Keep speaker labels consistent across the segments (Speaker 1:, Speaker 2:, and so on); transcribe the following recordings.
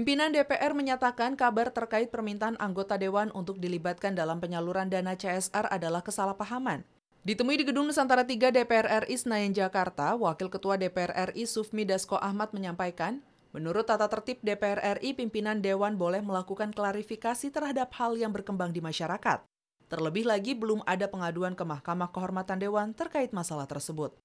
Speaker 1: Pimpinan DPR menyatakan kabar terkait permintaan anggota dewan untuk dilibatkan dalam penyaluran dana CSR adalah kesalahpahaman. Ditemui di Gedung Nusantara 3 DPR RI Senayan Jakarta, Wakil Ketua DPR RI Sufmi Dasko Ahmad menyampaikan, menurut tata tertib DPR RI, pimpinan dewan boleh melakukan klarifikasi terhadap hal yang berkembang di masyarakat. Terlebih lagi belum ada pengaduan ke Mahkamah Kehormatan Dewan terkait masalah tersebut.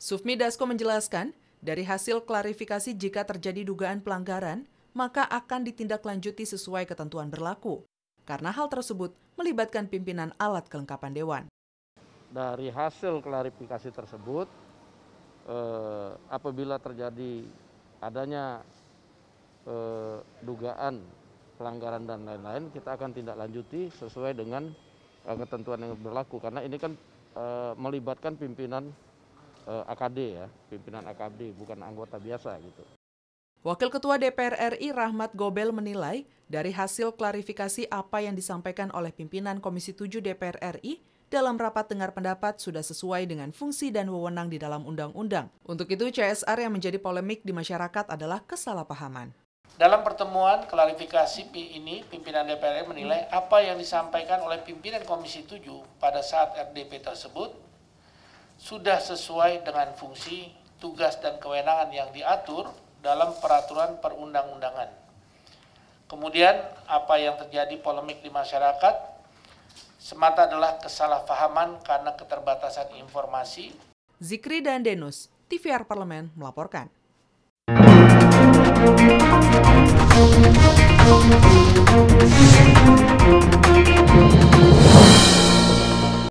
Speaker 1: Sufmi Dasko menjelaskan, dari hasil klarifikasi jika terjadi dugaan pelanggaran, maka akan ditindaklanjuti sesuai ketentuan berlaku. Karena hal tersebut melibatkan pimpinan alat kelengkapan dewan.
Speaker 2: Dari hasil klarifikasi tersebut, eh, apabila terjadi adanya eh, dugaan pelanggaran dan lain-lain, kita akan tindak lanjuti sesuai dengan eh, ketentuan yang berlaku. Karena ini kan eh, melibatkan pimpinan eh, AKD ya, pimpinan AKD bukan anggota biasa gitu.
Speaker 1: Wakil Ketua DPR RI Rahmat Gobel menilai, dari hasil klarifikasi apa yang disampaikan oleh pimpinan Komisi 7 DPR RI, dalam rapat dengar pendapat sudah sesuai dengan fungsi dan wewenang di dalam undang-undang. Untuk itu, CSR yang menjadi polemik di masyarakat adalah kesalahpahaman.
Speaker 3: Dalam pertemuan klarifikasi ini, pimpinan DPR RI menilai apa yang disampaikan oleh pimpinan Komisi 7 pada saat RDP tersebut sudah sesuai dengan fungsi, tugas, dan kewenangan yang diatur dalam peraturan perundang-undangan. Kemudian apa yang terjadi polemik di masyarakat semata adalah kesalahpahaman karena keterbatasan informasi.
Speaker 1: Zikri dan Denus, TVR Parlemen melaporkan.